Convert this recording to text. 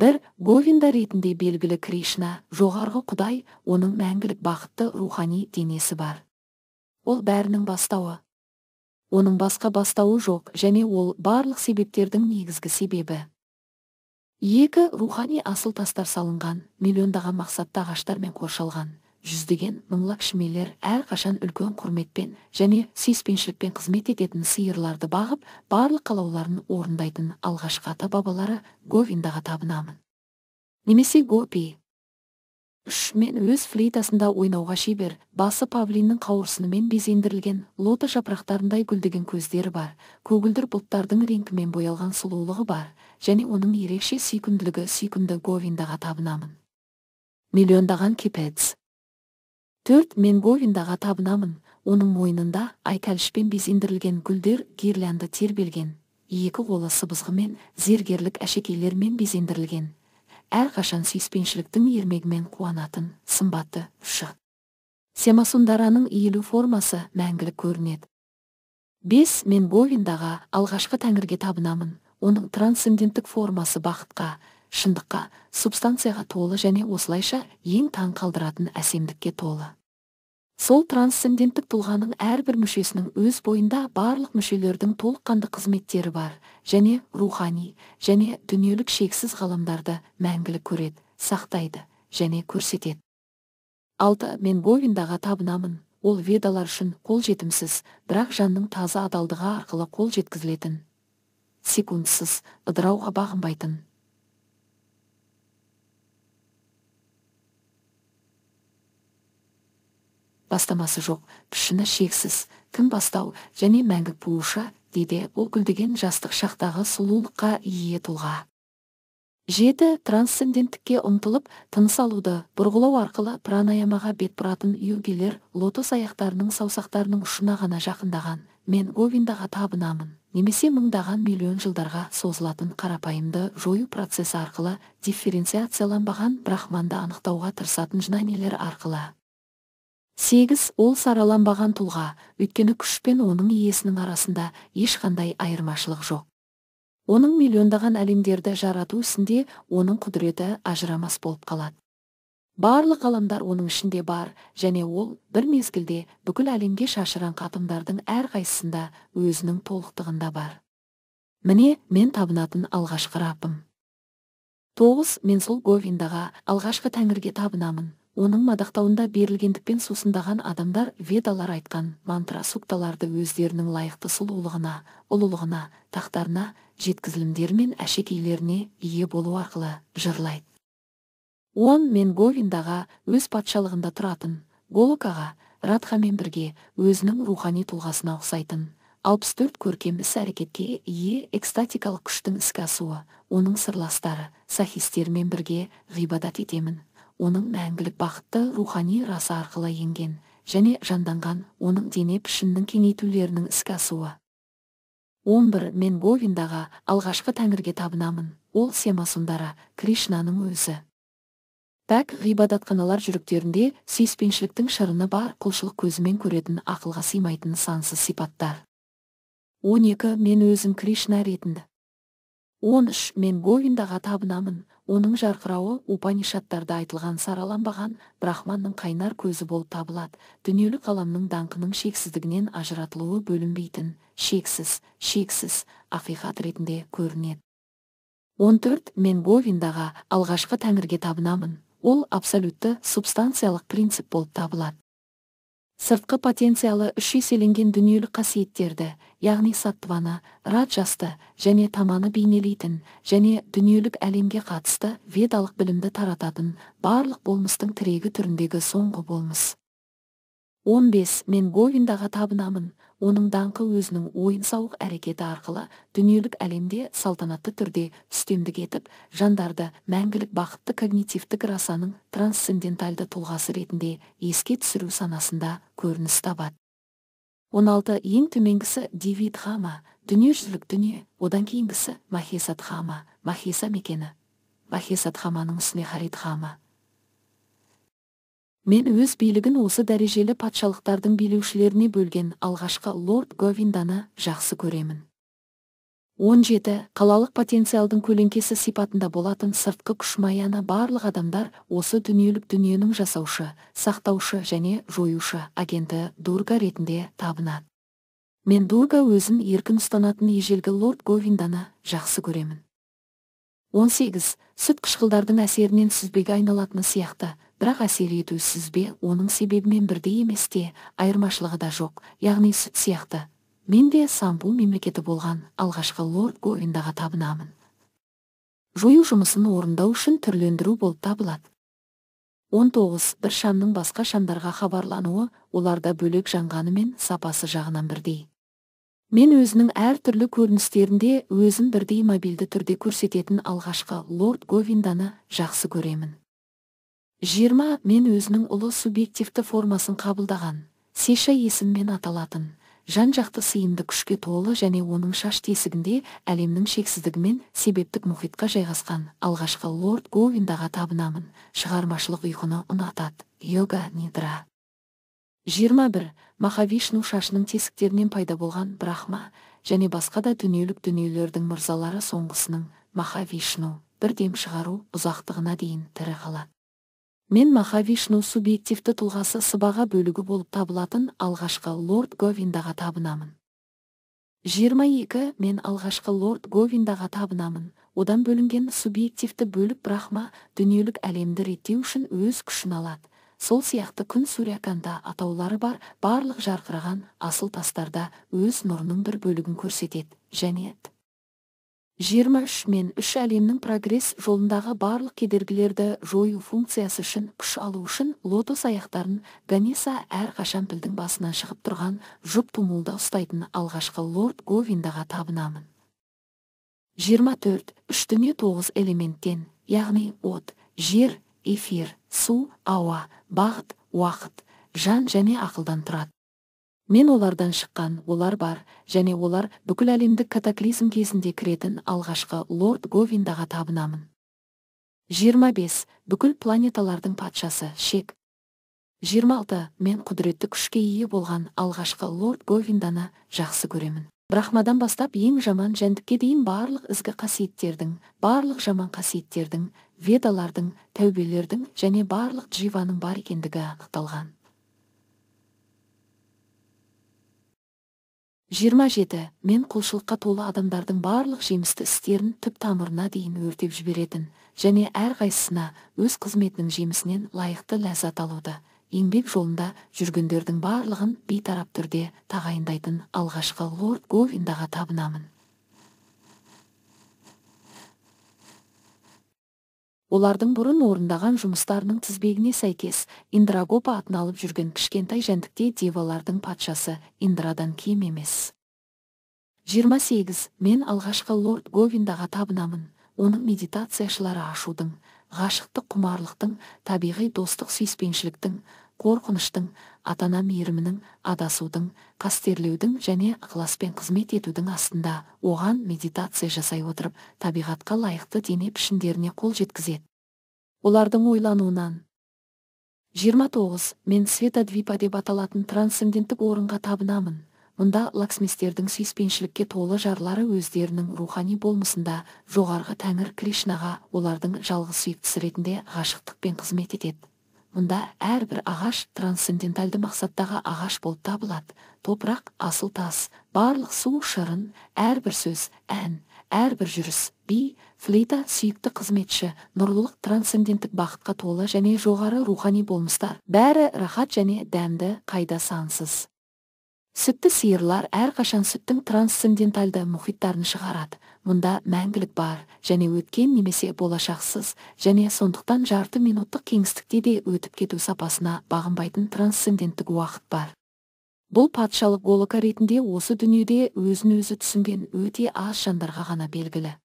бір говинда ретінде белгілі кришна жоғарғы құдай оның мәңгілік бақытты рухани денесі бар ол бәрінің бастауы оның басқа бастауы жоқ және ол барлық себептердің негізгі себебі екі рухани асыл тастар салынған миллиондаған мақсатта ағаштармен қоршалған жүздеген мың әр қашан үлкен құрметпен және сүйіспеншілікпен қызмет ететін сиырларды бағып барлық қалауларын орындайтын алғашқы ата бабалары говиндаға табынамын немесе гопи Үш мен өз флейтасында ойнауға шебер басы павлиннің қауырсынымен безендірілген лота жапырақтарындай гүлдеген көздері бар көгілдір бұлттардың реңкімен боялған сұлулығы бар және оның ерекше сүйкімділігі сүйкімді говиндаға табынамын миллиондаған кипец төрт мен бовиндаға табынамын оның мойнында айкәлішпен безендірілген гүлдер гирлянды тербелген екі қолы сыбызғымен зергерлік әшекейлермен безендірілген әрқашан сүйіспеншіліктің ермегімен қуанатын сымбатты шы семасундараның иілу формасы мәңгілік көрінеді бес мен бовиндаға алғашқы тәңірге табынамын оның трансценденттік формасы бақытқа шындыққа субстанцияға толы және осылайша ең таң қалдыратын әсемдікке толы сол трансценденттік тұлғаның әрбір мүшесінің өз бойында барлық мүшелердің толыққанды қызметтері бар және рухани және дүниелік шексіз ғаламдарды мәңгілік көреді сақтайды және көрсетеді алты мен говиндаға табынамын ол ведалар үшін қол жетімсіз бірақ жанның таза адалдығы арқылы қол жеткізілетін секундсыз ыдырауға бағынбайтын бастамасы жоқ пішіні шексіз кім бастау және мәңгі болушы дейді ол гүлдеген жастық шақтағы сұлулыққа ие тұлға жеті трансценденттікке ұмтылып тыныс алуды бұрғылау арқылы пранаямаға бет бұратын йогилер лотос аяқтарының саусақтарының ұшына ғана жақындаған мен говиндаға табынамын немесе мыңдаған миллион жылдарға созылатын қарапайымды жою процесі арқылы дифференциацияланбаған брахманды анықтауға тырысатын жнанилер арқылы сегіз ол сараланбаған тұлға өткені күшпен оның иесінің арасында ешқандай айырмашылық жоқ оның миллиондаған әлемдерді жарату ісінде оның құдіреті ажырамас болып қалады барлық ғаламдар оның ішінде бар және ол бір мезгілде бүкіл әлемге шашыран қатымдардың қайсысында өзінің толықтығында бар міне мен табынатын алғашқы раббым тоғыз мен сол говиндаға алғашқы тәңірге табынамын оның мадақтауында берілгендікпен сусындаған адамдар ведалар айтқан мантра сукталарды өздерінің лайықты сұлулығына ұлылығына тақтарына жеткізілімдері мен әшекейлеріне ие болу арқылы жырлайды он мен говиндаға өз патшалығында тұратын голукаға радхамен бірге өзінің рухани тұлғасына ұқсайтын 64 көркем іс әрекетке ие экстатикалық күштің іске асуы оның сырластары сахистермен бірге ғибадат етемін оның мәңгілік бақытты рухани расы арқылы енген және жанданған оның дене пішінінің кеңейтулерінің іске асуы 11. Мен Говиндаға алғашқы тәңірге табынамын, ол семасундара Кришнаның өзі. Пәк ғибадатханалар жүректерінде сүйіспеншіліктің шырыны бар құлшылық көзімен көретін ақылға сыймайтын сансыз сипаттар. 12. Мен өзім Кришна ретінде. 13. Мен Говиндаға табынамын, оның жарқырауы упанишаттарда айтылған сараланбаған брахманның қайнар көзі болып табылады дүниелік ғаламның даңқының шексіздігінен ажыратылуы бөлінбейтін шексіз шексіз ақиқат ретінде көрінеді 14. мен говиндаға алғашқы тәңірге табынамын ол абсолютті субстанциялық принцип болып табылады сыртқы потенциалы үш еселенген дүниелік қасиеттерді яғни саттваны раджасты және таманы бейнелейтін және дүниелік әлемге қатысты ведалық білімді тарататын барлық болмыстың тірегі түріндегі соңғы болмыс 15. Мен Говиндаға табынамын, оның даңқы өзінің ойын сауық әрекеті арқылы дүниелік әлемде салтанатты түрде үстемдік етіп жандарды мәңгілік бақытты когнитивтік расаның трансцендентальды тұлғасы ретінде еске түсіру санасында көрініс табады 16 ең төменгісі дивид хама дүниежүзілік дүние одан кейінгісі махесат хама махеса мекені махесат хаманың үстіне харид хама мен өз билігін осы дәрежелі патшалықтардың билеушілеріне бөлген алғашқы лорд говинданы жақсы көремін 17. қалалық потенциалдың көлеңкесі сипатында болатын сыртқы күш маяны барлық адамдар осы дүниелік дүниенің жасаушы сақтаушы және жоюшы агенті дурга ретінде табынады мен дурга өзін еркін ұстанатын ежелгі лорд говинданы жақсы көремін 18. Сүт қышқылдардың әсерінен сүзбеге айналатыны сияқты, бірақ әсер ету сізбе оның себебімен бірдей емес те айырмашылығы да жоқ яғни сүт сияқты мен де самбул мемлекеті болған алғашқы лорд говиндаға табынамын жою жұмысын орындау үшін түрлендіру болып табылады 19 бір шамның басқа шамдарға хабарлануы оларда бөлек жанғанымен сапасы жағынан бірдей мен өзінің әр түрлі көріністерінде өзін бірдей мобильді түрде көрсететін алғашқы лорд говинданы жақсы көремін жиырма мен өзінің ұлы субъективті формасын қабылдаған сеша есіммен аталатын жан жақты сыйымды күшке толы және оның шаш тесігінде әлемнің шексіздігімен себептік мұхитқа жайғасқан алғашқы лорд говиндаға табынамын шығармашылық ұйқыны ұнатады йога нидра 21. махавишну шашының тесіктерінен пайда болған брахма және басқа да дүниелік дүниелердің мырзалары соңғысының махавишну бірдем шығару ұзақтығына дейін тірі қалады мен махавишну субъективті тұлғасы сыбаға бөлігі болып табылатын алғашқы лорд говиндаға табынамын 22 мен алғашқы лорд говиндаға табынамын одан бөлінген субъективті бөлік брахма дүниелік әлемді реттеу үшін өз күшін алады сол сияқты күн суряканда атаулары бар барлық жарқыраған асыл тастарда өз нұрының бір бөлігін көрсетеді және 23 мен үш әлемнің прогресс жолындағы барлық кедергілерді жою функциясы үшін күш алу үшін лотос аяқтарын ганеса әрқашан пілдің басынан шығып тұрған жұп тумулда ұстайтын алғашқы лорд говиндаға табынамын 24, үш дүние тоғыз элементтен яғни от жер эфир су ауа бағыт уақыт жан және ақылдан тұрады мен олардан шыққан олар бар және олар бүкіл әлемдік катаклизм кезінде кіретін алғашқы лорд говиндаға табынамын 25. бүкіл планеталардың патшасы шек 26. мен құдіретті күшке ие болған алғашқы лорд говинданы жақсы көремін брахмадан бастап ең жаман жәндікке дейін барлық ізгі қасиеттердің барлық жаман қасиеттердің ведалардың тәубелердің және барлық дживаның бар екендігі анықталған 27. Мен құлшылыққа толы адамдардың барлық жемісті істерін түп тамырына дейін өртеп жіберетін, және әрқайсысына өз қызметінің жемісінен лайықты ләззат алуды, еңбек жолында жүргендердің барлығын бейтарап түрде тағайындайтын алғашқы лорд Говиндаға табынамын. олардың бұрын орындаған жұмыстарының тізбегіне сәйкес индрагопа атын алып жүрген кішкентай жәндікте девалардың патшасы индрадан кем емес 28. мен алғашқы лорд говиндаға табынамын оның медитацияшылары ашудың ғашықтық құмарлықтың табиғи достық сүйіспеншіліктің қорқыныштың ата ана мейірімінің адасудың қастерлеудің және ықыласпен қызмет етудің астында оған медитация жасай отырып табиғатқа лайықты дене пішіндеріне қол жеткізеді олардың ойлануынан 29. мен света двипа деп аталатын трансценденттік орынға табынамын мұнда лаксмистердің сүйіспеншілікке толы жарлары өздерінің рухани болмысында жоғарғы тәңір кришнаға олардың жалғыз сүйіктісі ретінде ғашықтықпен қызмет етеді мұнда әрбір ағаш трансценденталды мақсаттағы ағаш болып табылады топырақ асыл тас барлық су шырын әрбір сөз ән әрбір жүріс би флейта сүйікті қызметші нұрлылық трансценденттік бақытқа толы және жоғары рухани болмыстар бәрі рахат және дәмді қайда сансыз сүтті сиырлар қашан сүттің трансценденталды мұхиттарын шығарады мұнда мәңгілік бар және өткен немесе болашақсыз және сондықтан жарты минуттық кеңістікте де өтіп кету сапасына бағынбайтын трансценденттік уақыт бар бұл патшалық голока ретінде осы дүниеде өзін өзі түсінген өте аз жандарға ғана белгілі